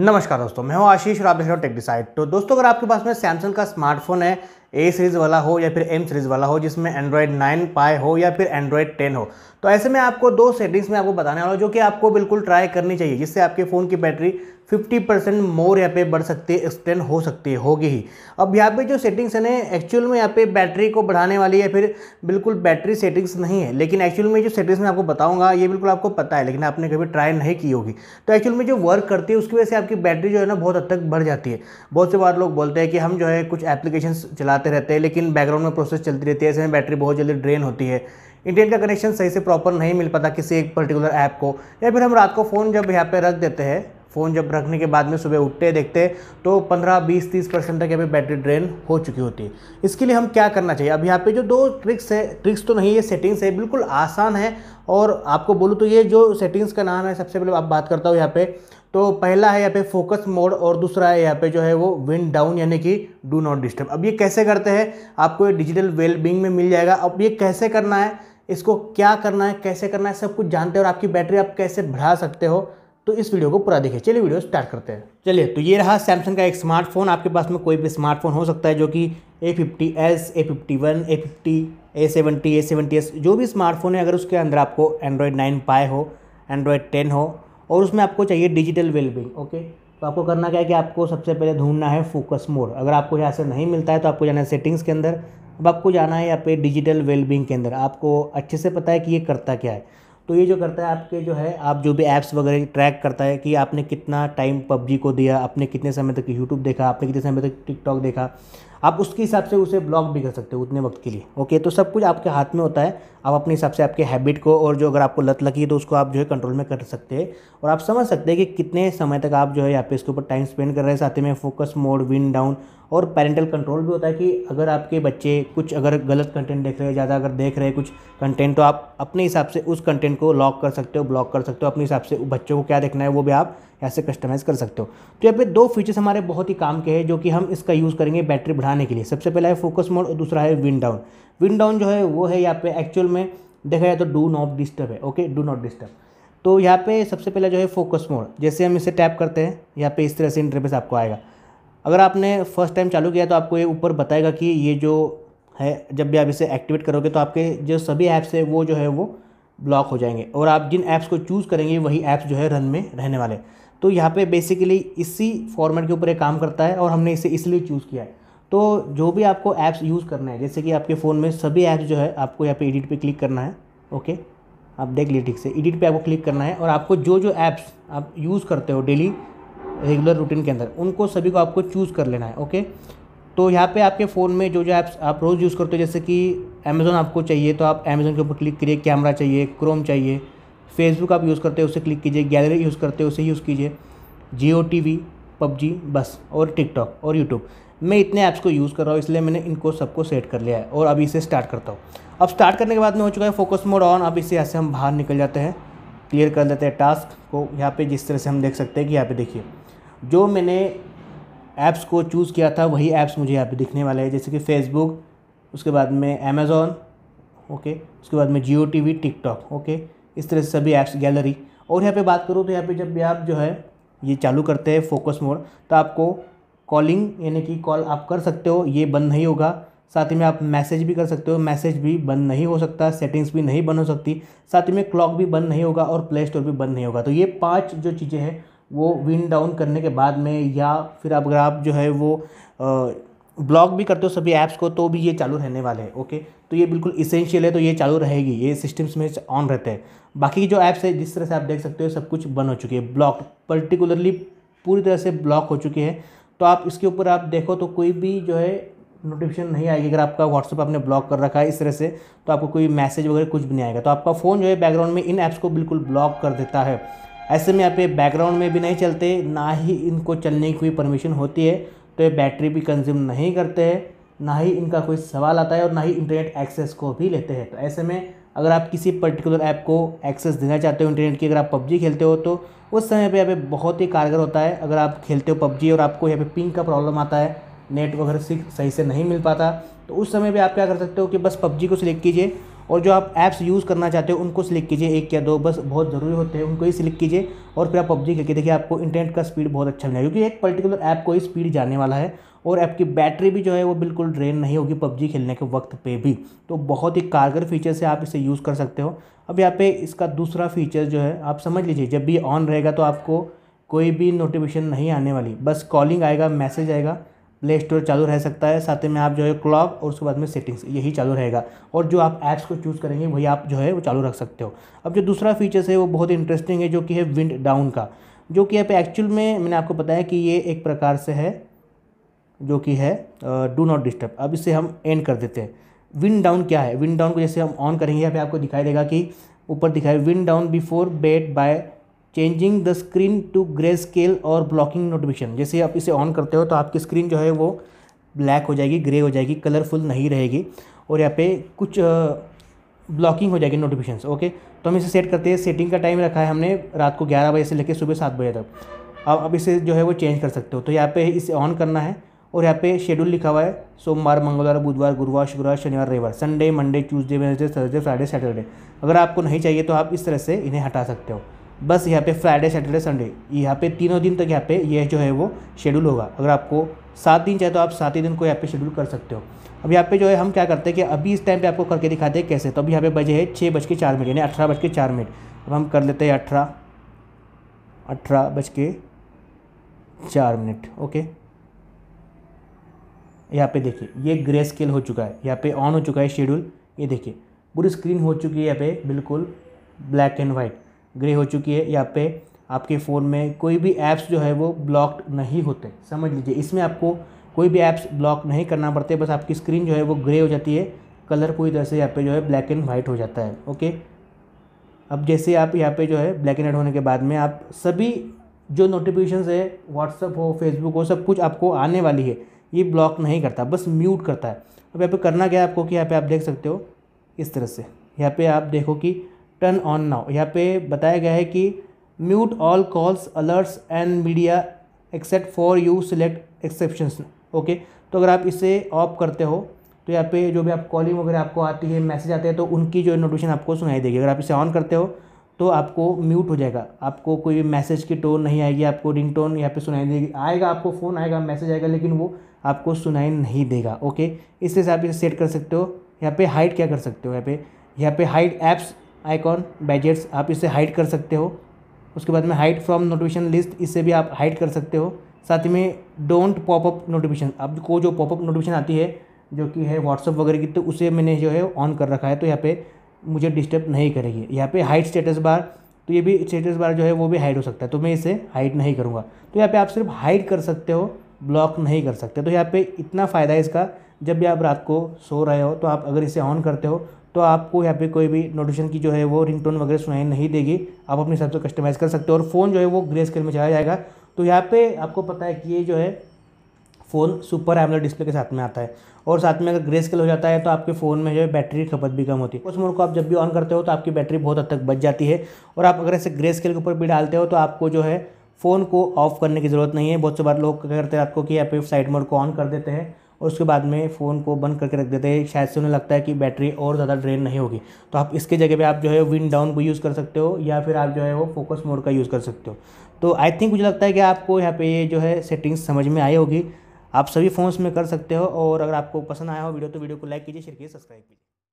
नमस्कार दोस्तों मैं हूं आशीष और आप देख रहे हो टेक डिसाइड तो दोस्तों अगर आपके पास में सैमसंग का स्मार्टफोन है ए सीरीज़ वाला हो या फिर एम सीरीज़ वाला हो जिसमें एंड्रॉयड नाइन पाए हो या फिर एंड्रॉयड टेन हो तो ऐसे में आपको दो सेटिंग्स में आपको बताने वाला जो कि आपको बिल्कुल ट्राई करनी चाहिए जिससे आपके फ़ोन की बैटरी फिफ्टी परसेंट मोर यहाँ पे बढ़ सकती है एक्सटेंड हो सकती है होगी ही अब यहाँ पे जो सेटिंग्स है ना एक्चुअल में यहाँ पे बैटरी को बढ़ाने वाली है फिर बिल्कुल बैटरी सेटिंग्स नहीं है लेकिन एक्चुअल में जो सेटिंग्स मैं आपको बताऊंगा ये बिल्कुल आपको पता है लेकिन आपने कभी ट्राई नहीं की होगी तो एक्चुअल में जो वर्क करती है उसकी वजह से आपकी बैटरी जो है ना बहुत हद तक बढ़ जाती है बहुत से बार लोग बोलते हैं कि हम जो है कुछ एप्लीकेशन चलाते रहते हैं लेकिन बैकग्राउंड में प्रोसेस चलती रहती है ऐसे में बैटरी बहुत जल्दी ड्रेन होती है इंटरनेट का कनेक्शन सही से प्रॉपर नहीं मिल पाता किसी एक पर्टिकुलर ऐप को या फिर हम रात को फ़ोन जब यहाँ पे रख देते हैं फ़ोन जब रखने के बाद में सुबह उठते देखते तो 15 20 30 परसेंट तक यहाँ पे बैटरी ड्रेन हो चुकी होती है इसके लिए हम क्या करना चाहिए अब यहाँ पे जो दो ट्रिक्स है ट्रिक्स तो नहीं है सेटिंग्स है बिल्कुल आसान है और आपको बोलूँ तो ये जो सेटिंग्स का नाम है सबसे पहले आप बात करता हूँ यहाँ पे तो पहला है यहाँ पे फोकस मोड और दूसरा है यहाँ पे जो है वो विंड डाउन यानी कि डू नॉट डिस्टर्ब अब ये कैसे करते हैं आपको ये डिजिटल वेलबींग में मिल जाएगा अब ये कैसे करना है इसको क्या करना है कैसे करना है सब कुछ जानते हो और आपकी बैटरी आप कैसे बढ़ा सकते हो तो इस वीडियो को पूरा देखिए चलिए वीडियो स्टार्ट करते हैं चलिए तो ये रहा सैमसंग का एक स्मार्टफोन आपके पास में कोई भी स्मार्टफोन हो सकता है जो कि A fifty S A fifty one A fifty A seventy A seventy S जो भी स्मार्टफोन है अगर उसके अंदर आपको एंड्रॉयड नाइन पाए हो एंड्रॉयड टेन हो और उसमें आपको चाहिए डिजिटल वेलबिंग ओके तो आपको करना क्या है कि आपको सबसे पहले ढूंढना है फोकस मोड अगर आपको यहाँ से नहीं मिलता है तो आपको जाना है सेटिंग्स के अंदर अब आपको जाना है यहाँ पे डिजिटल वेलबिंग के अंदर आपको अच्छे से पता है कि ये करता क्या है तो ये जो करता है आपके जो है आप जो भी ऐप्स वगैरह ट्रैक करता है कि आपने कितना टाइम पबजी को दिया आपने कितने समय तक यूट्यूब देखा आपने कितने समय तक टिकटॉक देखा आप उसके हिसाब से उसे ब्लॉक भी कर सकते हो उतने वक्त के लिए ओके तो सब कुछ आपके हाथ में होता है आप अपने हिसाब से आपके हैबिट को और जो अगर आपको लत लगी है तो उसको आप जो है कंट्रोल में कर सकते हैं और आप समझ सकते हैं कि कितने समय तक आप जो है यहाँ पे इसके ऊपर टाइम स्पेंड कर रहे हैं साथ में focus mode wind down parental control भी होता है कि अगर आपके बच्चे कुछ अगर गलत कंटेंट देख रहे हैं ज़्यादा अगर देख रहे हैं कुछ कंटेंट तो आप अपने हिसाब से उस कंटेंट को लॉक कर सकते हो ब्लॉक कर सकते हो अपने हिसाब से बच्चों को क्या देखना है वो भी आप यहाँ से कस्टमाइज़ कर सकते हो तो यहाँ पे दो फीचर्स हमारे बहुत ही काम के हैं जो कि हम इसका यूज़ करेंगे बैटरी बढ़ा बढ़ाने के लिए सबसे पहला है फोकस मोड और दूसरा है विन डाउन विन डाउन जो है वो है यहाँ पे एक्चुअल में देखा जाए तो डू नॉट डिस्टर्ब है ओके डू नॉट डिस्टर्ब तो यहाँ पे सबसे पहला जो है फोकस मोड जैसे हम इसे टैप करते हैं यहाँ पे इस तरह से इंटरफेस आपको आएगा अगर आपने फर्स्ट टाइम चालू किया तो आपको ये ऊपर बताएगा कि ये जो है जब भी आप इसे एक्टिवेट करोगे तो आपके जो सभी ऐप्स है वो जो है वो ब्लॉक हो जाएंगे और आप जिन ऐप्स को चूज़ करेंगे वही ऐप्स जो है रन में रहने वाले तो यहाँ पे बेसिकली इसी फॉर्मेट के ऊपर ये काम करता है और हमने इसे इसलिए चूज़ किया है तो जो भी आपको ऐप्स यूज़ करना है जैसे कि आपके फ़ोन में सभी ऐप्स जो है आपको यहाँ पे एडिट पे क्लिक करना है ओके आप देख लीजिए ठीक से एडिट पे आपको क्लिक करना है और आपको जो जो ऐप्स आप यूज़ करते हो डेली रेगुलर रूटीन के अंदर उनको सभी को आपको चूज़ कर लेना है ओके तो यहाँ पे आपके फ़ोन में जो जो ऐप्स आप रोज़ यूज़ करते हो जैसे कि अमेज़ोन आपको चाहिए तो आप अमेज़ोन के ऊपर क्लिक करिए कैमरा चाहिए क्रोम चाहिए फेसबुक आप यूज़ करते हो उसे क्लिक कीजिए गैलरी यूज़ करते हो उसे यूज़ कीजिए जियो टी वी पबजी बस और टिकटॉक और यूट्यूब मैं इतने ऐप्स को यूज़ कर रहा हूँ इसलिए मैंने इनको सबको सेट कर लिया है और अभी इसे स्टार्ट करता हूँ अब स्टार्ट करने के बाद में हो चुका है फोकस मोड ऑन अब इसे यहाँ से हम बाहर निकल जाते हैं क्लियर कर लेते हैं टास्क को यहाँ पे जिस तरह से हम देख सकते हैं कि यहाँ पे देखिए जो मैंने ऐप्स को चूज़ किया था वही ऐप्स मुझे यहाँ पे दिखने वाले हैं जैसे कि फेसबुक उसके बाद में अमेज़ोन ओके उसके बाद में Jio T V TikTok okay इस तरह से सभी ऐप्स गैलरी और यहाँ पे बात करूँ तो यहाँ पे जब भी आप जो है ये चालू करते हैं फोकस मोड तो आपको कॉलिंग यानी कि कॉल आप कर सकते हो ये बंद नहीं होगा साथ ही में आप मैसेज भी कर सकते हो मैसेज भी बंद नहीं हो सकता सेटिंग्स भी नहीं बंद हो सकती साथ ही में क्लॉक भी बंद नहीं होगा और प्ले स्टोर भी बंद नहीं होगा तो ये पांच जो चीज़ें हैं वो विन डाउन करने के बाद में या फिर अगर आप जो है वो ब्लॉक भी करते हो सभी ऐप्स को तो भी ये चालू रहने वाले हैं ओके तो ये बिल्कुल इसेंशियल है तो ये चालू रहेगी ये सिस्टम्स में ऑन रहते हैं बाकी जो ऐप्स है जिस तरह से आप देख सकते हो सब कुछ बंद हो चुकी है ब्लॉक पर्टिकुलरली पूरी तरह से ब्लॉक हो चुकी है तो आप इसके ऊपर आप देखो तो कोई भी जो है नोटिफिकेशन नहीं आएगी अगर आपका व्हाट्सअप आपने ब्लॉक कर रखा है इस तरह से तो आपको कोई मैसेज वगैरह कुछ भी नहीं आएगा तो आपका फ़ोन जो है बैकग्राउंड में इन ऐप्स को बिल्कुल ब्लॉक कर देता है ऐसे में आप ये बैकग्राउंड में भी नहीं चलते ना ही इनको चलने की कोई परमिशन होती है तो ये बैटरी भी कंज्यूम नहीं करते हैं ना ही इनका कोई सवाल आता है और ना ही इंटरनेट एक्सेस को भी लेते हैं तो ऐसे में अगर आप किसी पर्टिकुलर ऐप को एक्सेस देना चाहते हो इंटरनेट की अगर आप पबजी खेलते हो तो उस समय पर यहाँ पे बहुत ही कारगर होता है अगर आप खेलते हो पबजी और आपको यहाँ पे पिंक का प्रॉब्लम आता है नेट वगैरह सही से नहीं मिल पाता तो उस समय पर आप क्या कर सकते हो कि बस पबजी को सिलेक्ट कीजिए और जो आप ऐप्स यूज़ करना चाहते हो उनको सिलेक्ट कीजिए एक या दो बस बहुत ज़रूरी होते हैं उनको ही सिलेक्ट कीजिए और फिर आप पबजी खेल के देखिए आपको इंटरनेट का स्पीड बहुत अच्छा मिलेगा क्योंकि एक पर्टिकुलर ऐप को ही स्पीड जाने वाला है और ऐप की बैटरी भी जो है वो बिल्कुल ड्रेन नहीं होगी पबजी खेलने के वक्त पे भी तो बहुत ही कारगर फीचर से आप इसे यूज़ कर सकते हो अब यहाँ पे इसका दूसरा फीचर जो है आप समझ लीजिए जब भी ऑन रहेगा तो आपको कोई भी नोटिफिकेशन नहीं आने वाली बस कॉलिंग आएगा मैसेज आएगा प्ले स्टोर चालू रह सकता है साथ ही में आप जो है क्लॉक और उसके बाद में सेटिंग्स यही चालू रहेगा और जो आप ऐप्स को चूज़ करेंगे वही आप जो है वो चालू रख सकते हो अब जो दूसरा फीचर्स है वो बहुत इंटरेस्टिंग है जो कि है विंड डाउन का जो कि आप एक्चुअल में मैंने आपको बताया कि ये एक प्रकार से है जो कि है डू नॉट डिस्टर्ब अब इसे हम एंड कर देते हैं विंड डाउन क्या है विंड डाउन को जैसे हम ऑन करेंगे यहाँ पे आपको दिखाई देगा कि ऊपर दिखाई wind down before bed by changing the screen to greyscale और ब्लॉकिंग नोटिफिकेशन जैसे आप इसे ऑन करते हो तो आपकी स्क्रीन जो है वो ब्लैक हो जाएगी ग्रे हो जाएगी कलरफुल नहीं रहेगी और यहाँ पे कुछ ब्लॉकिंग हो जाएगी नोटिफिकेशन ओके तो हम इसे सेट करते हैं सेटिंग का टाइम रखा है हमने रात को ग्यारह बजे से लेकर सुबह सात बजे तक अब अब इसे जो है वो चेंज कर सकते हो तो यहाँ पे इसे ऑन करना है और यहाँ पे शेड्यूल लिखा हुआ है सोमवार मंगलवार बुधवार गुरुवार शुक्रवार शनिवार रविवार Sunday Monday Tuesday Wednesday Thursday Friday Saturday अगर आपको नहीं चाहिए तो आप इस तरह से इन्हें हटा सकते हो बस यहाँ पे फ्राइडे सैटरडे संडे यहाँ पे तीनों दिन तक यहाँ पे ये यह जो है वो शेड्यूल होगा अगर आपको सात दिन चाहे तो आप सात ही दिन को यहाँ पे शेड्यूल कर सकते हो अब यहाँ पे जो है हम क्या करते हैं कि अभी इस टाइम पे आपको करके दिखाते हैं कैसे तो अभी यहाँ पे बजे है छः बज के चार मिनट यानी अठारह बज के चार मिनट अब हम कर लेते हैं अठारह अठारह बज के चार मिनट ओके यहाँ पे देखिए ये ग्रे स्केल हो चुका है यहाँ पे ऑन हो चुका है शेड्यूल ये देखिए पूरी स्क्रीन हो चुकी है यहाँ पे बिल्कुल ब्लैक एंड वाइट ग्रे हो चुकी है यहाँ पे आपके फ़ोन में कोई भी ऐप्स जो है वो ब्लॉक्ड नहीं होते समझ लीजिए इसमें आपको कोई भी ऐप्स ब्लॉक नहीं करना पड़ते बस आपकी स्क्रीन जो है वो ग्रे हो जाती है कलर पूरी तरह से यहाँ पे जो है ब्लैक एंड वाइट हो जाता है ओके अब जैसे आप यहाँ पे जो है ब्लैक एंड वाइट होने के बाद में आप सभी जो नोटिफिकेशन है व्हाट्सअप हो फेसबुक हो सब कुछ आपको आने वाली है ये ब्लॉक नहीं करता बस म्यूट करता है अब यहाँ पे करना क्या है आपको कि यहाँ पे आप देख सकते हो इस तरह से यहाँ पे आप देखो कि टर्न ऑन नाउ यहाँ पे बताया गया है कि mute all calls alerts and media except for you select exceptions okay तो अगर आप इसे ऑफ करते हो तो यहाँ पे जो भी आप कॉलिंग वगैरह आपको आती है मैसेज आते हैं तो उनकी जो नोटिफिकेशन आपको सुनाई देगी अगर आप इसे ऑन करते हो तो आपको म्यूट हो जाएगा आपको कोई मैसेज की टोन नहीं आएगी आपको रिंग टोन यहाँ पर सुनाई देगी आएगा आपको फ़ोन आएगा मैसेज आएगा लेकिन वो आपको सुनाई नहीं देगा ओके इससे आप इसे सेट कर सकते हो यहाँ पे हाइड क्या कर सकते हो यहाँ पे यहाँ पे हाइड ऐप्स आइकॉन बैजेट्स आप इसे हाइड कर सकते हो उसके बाद में हाइड फ्रॉम नोटिफिकेशन लिस्ट इससे भी आप हाइड कर सकते हो साथ में डोंट पॉपअप नोटिफिकेशन आपको जो पॉपअप नोटिफिकेशन आती है जो कि है व्हाट्सअप वगैरह की तो उसे मैंने जो है ऑन कर रखा है तो यहाँ पे मुझे डिस्टर्ब नहीं करेगी यहाँ पे हाइड स्टेटस बार तो ये भी स्टेटस बार जो है वो भी हाइड हो सकता है तो मैं इसे हाइड नहीं करूँगा तो यहाँ पे आप सिर्फ हाइड कर सकते हो ब्लॉक नहीं कर सकते तो यहाँ पे इतना फ़ायदा है इसका जब भी आप रात को सो रहे हो तो आप अगर इसे ऑन करते हो तो आपको यहाँ पे कोई भी नोटिफिकेशन की जो है वो रिंगटोन वगैरह सुनाई नहीं देगी आप अपने हिसाब से कस्टमाइज़ कर सकते हो और फ़ोन जो है वो ग्रे स्केल में चला जाएगा तो यहाँ पे आपको पता है कि ये जो है फ़ोन सुपर एमलेट डिस्प्ले के साथ में आता है और साथ में अगर ग्रे स्केल हो जाता है तो आपके फ़ोन में जो है बैटरी खपत भी कम होती है उस मोड को आप जब भी ऑन करते हो तो आपकी बैटरी बहुत हद तक बच जाती है और आप अगर ऐसे ग्रे स्केल के ऊपर भी डालते हो तो आपको जो है फ़ोन को ऑफ़ करने की ज़रूरत नहीं है बहुत से बार लोग क्या करते हैं आपको कि आप साइड मोड को ऑन कर देते हैं और उसके बाद में फ़ोन को बंद करके रख देते हैं शायद से उन्हें लगता है कि बैटरी और ज़्यादा ड्रेन नहीं होगी तो आप इसके जगह पे आप जो है विंड डाउन को यूज़ कर सकते हो या फिर आप जो है वो फोकस मोड का यूज़ कर सकते हो तो आई थिंक मुझे लगता है कि आपको यहाँ पे ये जो है सेटिंग्स समझ में आई होगी आप सभी फ़ोन्स में कर सकते हो और अगर आपको पसंद आया हो वीडियो तो वीडियो को लाइक कीजिए शेयर कीजिए सब्सक्राइब कीजिए